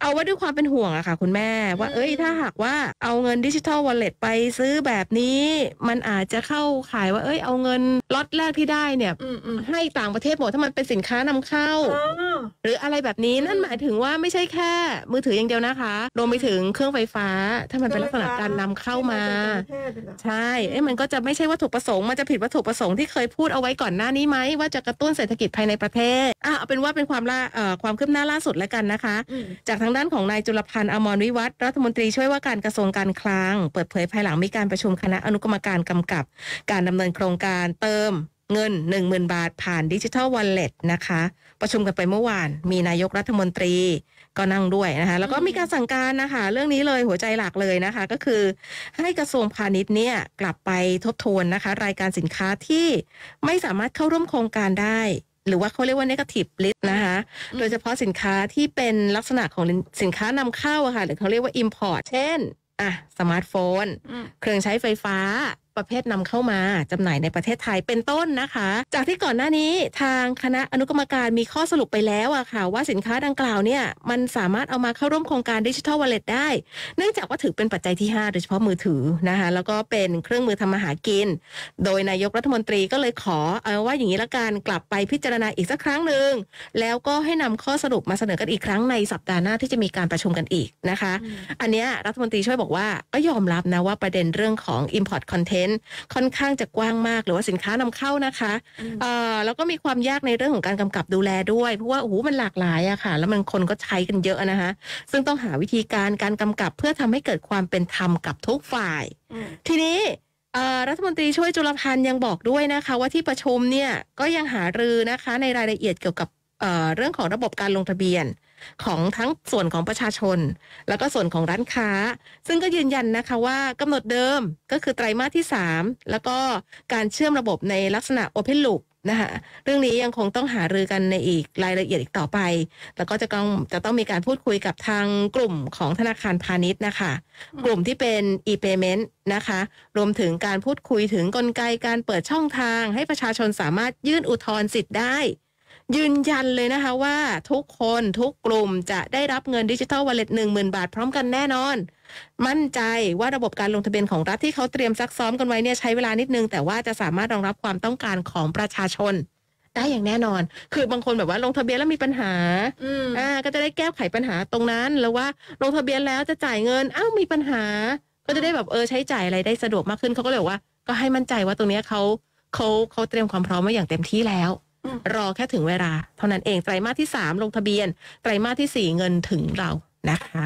เอาว่าด้วยความเป็นห่วงอะค่ะคุณแม่ว่าเอ้ยถ้าหากว่าเอาเงินดิจิทัลวอลเล็ตไปซื้อแบบนี้ มันอาจจะเข้าขายว่าเอ้ยเอาเงินล็อตแรกที่ได้เนี่ย ให้ต่างประเทศหมดถ้ามันเป็นสินค้านำเข้าหรืออะไรแบบนี้นั่นหมายถึงว่าไม่ใช่แค่มือถืออย่างเดียวนะคะรวมไปถึงเครื่องไฟฟ้าถ้ามันเป็นลักษณะการนำเข้ามา ใช่เอ๊ะมันก็จะไม่ใช่วัตถุประสงค์มันจะผิดวัตถุประสงค์ที่เคยพูดเอาไว้ก่อนหน้านี้ไหมว่าจะกระตุ้นเศรษฐกิจภายในประเทศอ่ะเอาเป็นว่าเป็นความล่าความคืบหน้าล่าสุดแล้วกันนะคะ จากทางด้านของนายจุลพันธ์อมรวิวัฒรัฐมนตรีช่วยว่าการกระทรวงการคลังเปิดเผยภายหลังมีการประชุมคณะอนุกรรมการกำกับ การดำเนินโครงการเติมเงิน10,000 บาท ผ่านดิจิทัลวอลเล็ตนะคะ ประชุมกันไปเมื่อวาน มีนายกรัฐมนตรี ก็นั่งด้วยนะคะ แล้วก็มีการสั่งการนะคะ เรื่องนี้เลยหัวใจหลักเลยนะคะ ก็คือให้กระทรวงพาณิชย์เนี่ยกลับไปทบทวนนะคะ รายการสินค้าที่ไม่สามารถเข้าร่วมโครงการได้ หรือว่าเขาเรียกว่า เนกาทีฟลิสนะคะ โดยเฉพาะสินค้าที่เป็นลักษณะของสินค้านำเข้าค่ะหรือเขาเรียกว่าอิมพอร์ตเช่นอ่ะสมาร์ทโฟนเครื่องใช้ไฟฟ้าประเภทนำเข้ามาจำหน่ายในประเทศไทยเป็นต้นนะคะ จากที่ก่อนหน้านี้ทางคณะอนุกรรมการมีข้อสรุปไปแล้วอะค่ะว่าสินค้าดังกล่าวเนี่ยมันสามารถเอามาเข้าร่วมโครงการดิจิทัลวอลเล็ตได้เนื่องจากว่าถือเป็นปัจจัยที่ 5 โดยเฉพาะมือถือนะคะแล้วก็เป็นเครื่องมือทำมาหากิน โดยนายกรัฐมนตรีก็เลยขอเอาว่าอย่างนี้ละกันกลับไปพิจารณาอีกสักครั้งหนึ่งแล้วก็ให้นำข้อสรุปมาเสนอกันอีกครั้งในสัปดาห์หน้าที่จะมีการประชุมกันอีกนะคะ อันเนี้ยรัฐมนตรีช่วยบอกว่าก็ยอมรับนะว่าประเด็นเรื่องของ Import Content นต์ค่อนข้างจะกว้างมาก หรือว่าสินค้านำเข้านะคะ แล้วก็มีความยากในเรื่องของการกำกับดูแลด้วย เพราะว่าโอ้โหมันหลากหลายอะค่ะแล้วมันคนก็ใช้กันเยอะนะคะซึ่งต้องหาวิธีการการกำกับเพื่อทำให้เกิดความเป็นธรรมกับทุกฝ่าย ทีนี้รัฐมนตรีช่วยจุลพันธ์ยังบอกด้วยนะคะ ว่าที่ประชุมเนี่ยก็ยังหารือนะคะในรายละเอียดเกี่ยวกับเรื่องของระบบการลงทะเบียนของทั้งส่วนของประชาชน แล้วก็ส่วนของร้านค้า ซึ่งก็ยืนยันนะคะว่ากำหนดเดิมก็คือไตรมาสที่ 3 แล้วก็การเชื่อมระบบในลักษณะ Open Loop นะคะเรื่องนี้ยังคงต้องหารือกันในอีกรายละเอียดอีกต่อไป แล้วก็จะต้องจะต้องมีการพูดคุยกับทางกลุ่มของธนาคารพาณิชย์นะคะ กลุ่มที่เป็น e-payment นะคะ รวมถึงการพูดคุยถึงกลไกการเปิดช่องทาง ให้ประชาชนสามารถยื่นอุทธรณ์สิทธิ์ได้ยืนยันเลยนะคะว่าทุกคนทุกกลุ่มจะได้รับเงินดิจิทัลวอลเล็ตหนึ่งหมื่นบาทพร้อมกันแน่นอน มั่นใจว่าระบบการลงทะเบียนของรัฐที่เขาเตรียมซักซ้อมกันไว้เนี่ยใช้เวลานิดนึงแต่ว่าจะสามารถรองรับความต้องการของประชาชน ได้อย่างแน่นอน คือบางคนแบบว่าลงทะเบียนแล้วมีปัญหาอ่า ก็จะได้แก้ไขปัญหาตรงนั้นแล้วว่าลงทะเบียนแล้วจะจ่ายเงินอ้าวมีปัญหา ก็จะได้แบบเออใช้จ่ายอะไรได้สะดวกมากขึ้นเขาก็เลยว่า ก็ให้มั่นใจว่าตรงนี้เขาเขาเขาเตรียมความพร้อมมาอย่างเต็มที่แล้วรอแค่ถึงเวลา เท่านั้นเอง ไตรมาสที่ 3 ลงทะเบียน ไตรมาสที่ 4 เงินถึงเรานะคะ